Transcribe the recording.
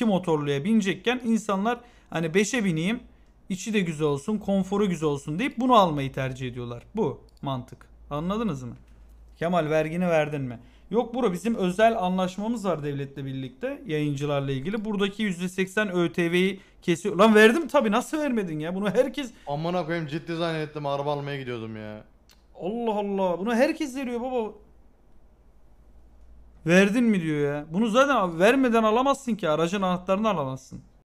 2 motorluya binecekken insanlar hani 5'e bineyim içi de güzel olsun konforu güzel olsun deyip bunu almayı tercih ediyorlar. Bu mantık. Anladınız mı? Kemal vergini verdin mi? Yok bro bizim özel anlaşmamız var devletle birlikte yayıncılarla ilgili. Buradaki %80 ÖTV'yi kesiyor. Lan verdim tabi nasıl vermedin ya? Bunu herkes... Aman koyayım ciddi zannettim araba almaya gidiyordum ya. Allah Allah bunu herkes veriyor baba. Verdin mi diyor ya. Bunu zaten vermeden alamazsın ki. Aracın anahtarını alamazsın.